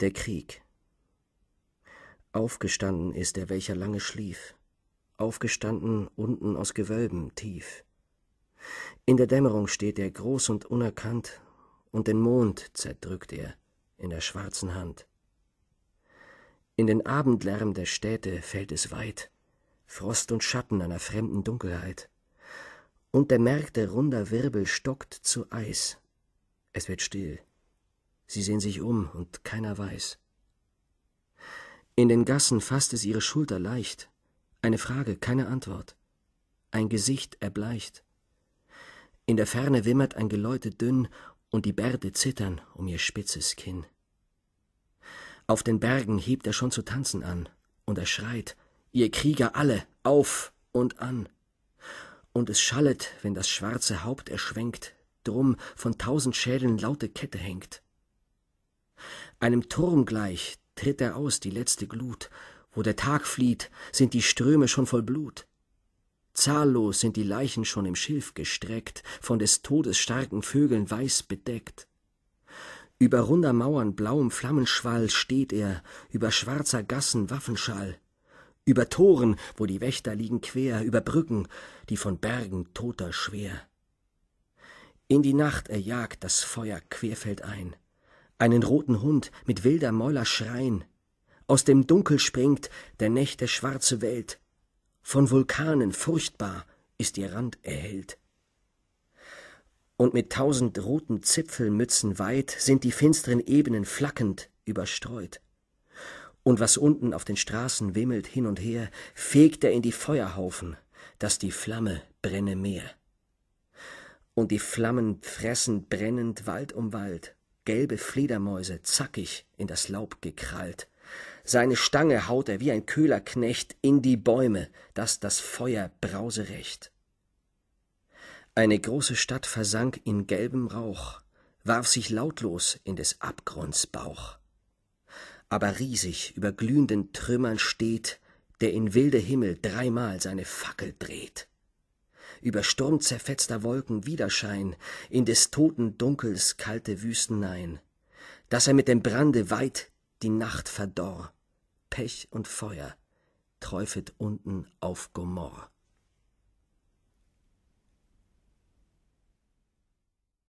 Der Krieg. Aufgestanden ist er, welcher lange schlief, aufgestanden unten aus Gewölben tief. In der Dämmerung steht er groß und unerkannt, und den Mond zerdrückt er in der schwarzen Hand. In den Abendlärm der Städte fällt es weit, Frost und Schatten einer fremden Dunkelheit. Und der Märkte runder Wirbel stockt zu Eis. Es wird still. Sie sehen sich um, und keiner weiß. In den Gassen fasst es ihre Schulter leicht. Eine Frage, keine Antwort. Ein Gesicht erbleicht. In der Ferne wimmert ein Geläute dünn, und die Bärte zittern um ihr spitzes Kinn. Auf den Bergen hebt er schon zu tanzen an, und er schreit, ihr Krieger alle, auf und an. Und es schallet, wenn das schwarze Haupt erschwenkt, drum von tausend Schädeln laute Kette hängt. Einem Turm gleich tritt er aus, die letzte Glut. Wo der Tag flieht, sind die Ströme schon voll Blut. Zahllos sind die Leichen schon im Schilf gestreckt, von des Todes starken Vögeln weiß bedeckt. Über runder Mauern blauem Flammenschwall steht er, über schwarzer Gassen Waffenschall, über Toren, wo die Wächter liegen quer, über Brücken, die von Bergen toter schwer. In die Nacht erjagt das Feuer querfeld ein, einen roten Hund mit wilder Mäuler schreien. Aus dem Dunkel springt der Nächte schwarze Welt. Von Vulkanen furchtbar ist ihr Rand erhellt. Und mit tausend roten Zipfelmützen weit sind die finsteren Ebenen flackend überstreut. Und was unten auf den Straßen wimmelt hin und her, fegt er in die Feuerhaufen, dass die Flamme brenne mehr. Und die Flammen fressen brennend Wald um Wald, gelbe Fledermäuse zackig in das Laub gekrallt. Seine Stange haut er wie ein Köhlerknecht in die Bäume, daß das Feuer brause recht. Eine große Stadt versank in gelbem Rauch, warf sich lautlos in des Abgrunds Bauch. Aber riesig über glühenden Trümmern steht, der in wilde Himmel dreimal seine Fackel dreht über sturmzerfetzter Wolken Widerschein, in des toten Dunkels kalte Wüstenein, daß er mit dem Brande weit die Nacht verdorr, Pech und Feuer träufet unten auf Gomorr.